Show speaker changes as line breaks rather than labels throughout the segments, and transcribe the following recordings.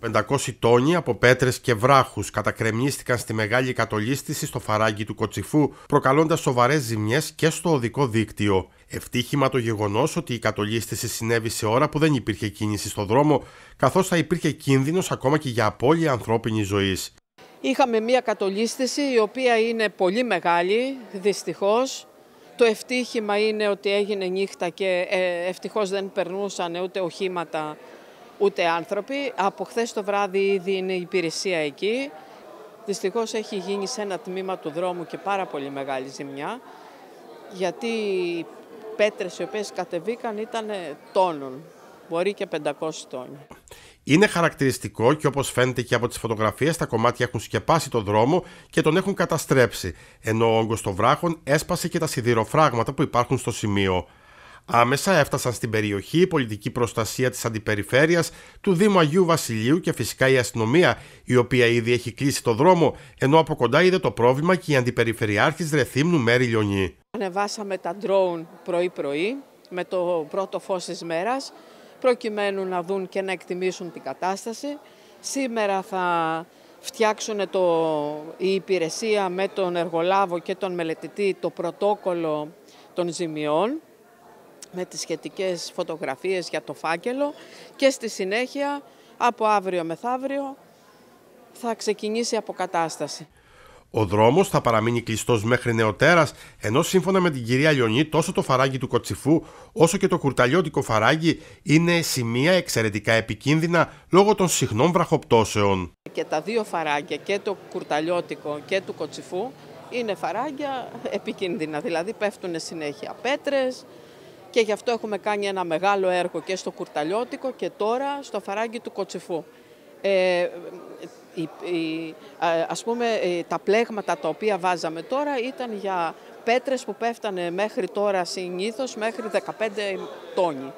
500 τόνοι από πέτρες και βράχους κατακρεμίστηκαν στη μεγάλη κατολίστηση στο φαράγγι του Κοτσιφού, προκαλώντας σοβαρές ζημιές και στο οδικό δίκτυο. Ευτύχημα το γεγονός ότι η κατολίστηση συνέβη σε ώρα που δεν υπήρχε κίνηση στο δρόμο, καθώς θα υπήρχε κίνδυνος ακόμα και για απώλεια ανθρώπινης ζωής.
Είχαμε μια κατολίσθηση η οποία είναι πολύ μεγάλη, δυστυχώς. Το ευτύχημα είναι ότι έγινε νύχτα και ε, ευτυχώς δεν περνούσαν ούτε οχήματα ούτε άνθρωποι. Από χθες το βράδυ ήδη είναι η υπηρεσία εκεί. Δυστυχώς έχει γίνει σε ένα τμήμα του δρόμου και πάρα πολύ μεγάλη ζημιά, γιατί οι πέτρες οι οποίες κατεβήκαν ήταν τόνων, μπορεί και 500 τόνοι.
Είναι χαρακτηριστικό και όπως φαίνεται και από τις φωτογραφίες τα κομμάτια έχουν σκεπάσει τον δρόμο και τον έχουν καταστρέψει, ενώ ο όγκος των βράχων έσπασε και τα σιδηροφράγματα που υπάρχουν στο σημείο. Άμεσα έφτασαν στην περιοχή η πολιτική προστασία της αντιπεριφέρειας του Δήμου Αγίου Βασιλείου και φυσικά η αστυνομία, η οποία ήδη έχει κλείσει το δρόμο, ενώ από κοντά είδε το πρόβλημα και η αντιπεριφερειάρχης Ρεθύμνου Μέρη Λιονή.
Ανεβάσαμε τα ντρόουν πρωί-πρωί με το πρώτο φως της μέρας, προκειμένου να δουν και να εκτιμήσουν την κατάσταση. Σήμερα θα φτιάξουν το, η υπηρεσία με τον εργολάβο και τον μελετητή το πρωτόκολλο των ζημιών με τις σχετικές φωτογραφίες για το φάκελο και στη συνέχεια από αύριο μεθαύριο θα ξεκινήσει η αποκατάσταση.
Ο δρόμος θα παραμείνει κλειστός μέχρι νεοτέρας, ενώ σύμφωνα με την κυρία Λιονί τόσο το φαράγγι του Κοτσιφού όσο και το κουρταλιώτικο φαράγγι είναι σημεία εξαιρετικά επικίνδυνα λόγω των συχνών βραχοπτώσεων.
Και τα δύο φαράγγια, και το κουρταλιώτικο και του Κοτσιφού, είναι φαράγγια επικίνδυνα. Δηλαδή πέφτουν συνέχεια πέτρες, και γι' αυτό έχουμε κάνει ένα μεγάλο έργο και στο Κουρταλιώτικο και τώρα στο Φαράγγι του Κοτσιφού. Ε, ας πούμε ε, τα πλέγματα τα οποία βάζαμε τώρα ήταν για πέτρες που πέφτανε μέχρι τώρα συνήθως μέχρι 15 τόνοι.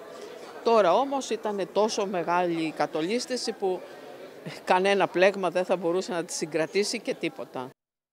Τώρα όμως ήταν τόσο μεγάλη η κατολίσθηση που κανένα πλέγμα δεν θα μπορούσε να τη συγκρατήσει και τίποτα.